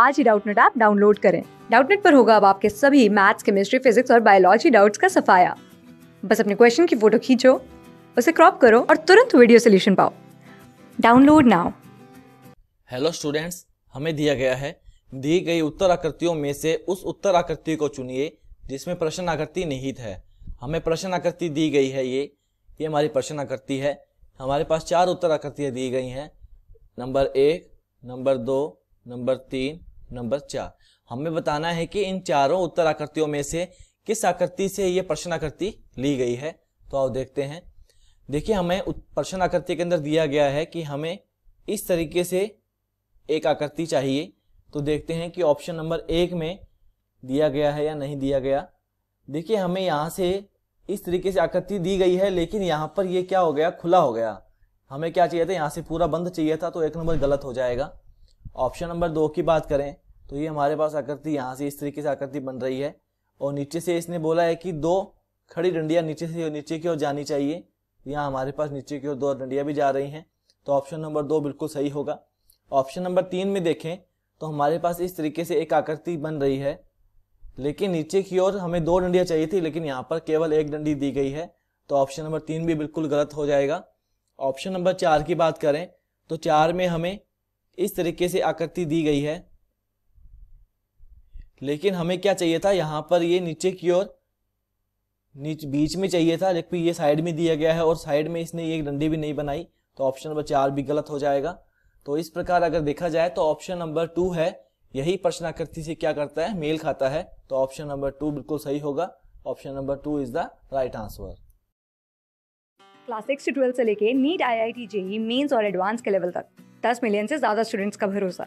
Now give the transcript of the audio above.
आज ही Doubtnut app download करें डाउटनेट पर होगा अब आपके सभी मैथ्स केमिस्ट्री फिजिक्स और बायोलॉजी डाउट्स का सफाया बस अपने क्वेश्चन की फोटो खींचो उसे क्रॉप करो और तुरंत वीडियो सोल्यूशन पाओ डाउनलोड नाउ हेलो स्टूडेंट्स हमें दिया गया है दी गई उत्तर आकृतियों में से उस उत्तर आकृति को चुनिए जिसमें प्रश्न आकृति निहित है हमें प्रश्न आकृति दी गई है ये ये हमारी प्रश्न आकृति है हमारे पास चार उत्तर आकृतियाँ दी गई हैं नंबर एक नंबर दो नंबर तीन नंबर चार हमें बताना है कि इन चारों उत्तर आकृतियों में से किस आकृति से ये प्रश्न आकृति ली गई है तो आओ देखते हैं देखिए हमें प्रश्न आकृति के अंदर दिया गया है कि हमें इस तरीके से एक आकृति चाहिए तो देखते हैं कि ऑप्शन नंबर एक में दिया गया है या नहीं दिया गया देखिए हमें यहाँ से इस तरीके से आकृति दी गई है लेकिन यहाँ पर ये क्या हो गया खुला हो गया हमें क्या चाहिए था यहाँ से पूरा बंद चाहिए था तो एक नंबर गलत हो जाएगा ऑप्शन नंबर दो की बात करें तो ये हमारे पास आकृति यहाँ से इस तरीके से आकृति बन रही है और नीचे से इसने बोला है कि दो खड़ी डंडियाँ नीचे से नीचे की ओर जानी चाहिए यहाँ हमारे पास नीचे की ओर दो डंडियाँ भी जा रही हैं तो ऑप्शन नंबर दो बिल्कुल सही होगा ऑप्शन नंबर तीन में देखें तो हमारे पास इस तरीके से एक आकृति बन रही है लेकिन नीचे की ओर हमें दो डंडियाँ चाहिए थी लेकिन यहाँ पर केवल एक डंडी दी गई है तो ऑप्शन नंबर तीन भी बिल्कुल गलत हो जाएगा ऑप्शन नंबर चार की बात करें तो चार में हमें इस तरीके से आकृति दी गई है लेकिन हमें क्या चाहिए था यहाँ पर ये नीचे की ओर नीचे बीच में चाहिए था लेकिन ये साइड में दिया गया है और साइड में इसने ये डंडी भी नहीं बनाई तो ऑप्शन नंबर चार भी गलत हो जाएगा तो इस प्रकार अगर देखा जाए तो ऑप्शन नंबर टू है यही प्रश्नाकृति से क्या करता है मेल खाता है तो ऑप्शन नंबर टू बिल्कुल सही होगा option number two is the right answer class six से ट्वेल्थ से लेके NEET I I T JEE mains और एडवांस के लेवल तक दस मिलियन से ज्यादा स्टूडेंट्स का भरोसा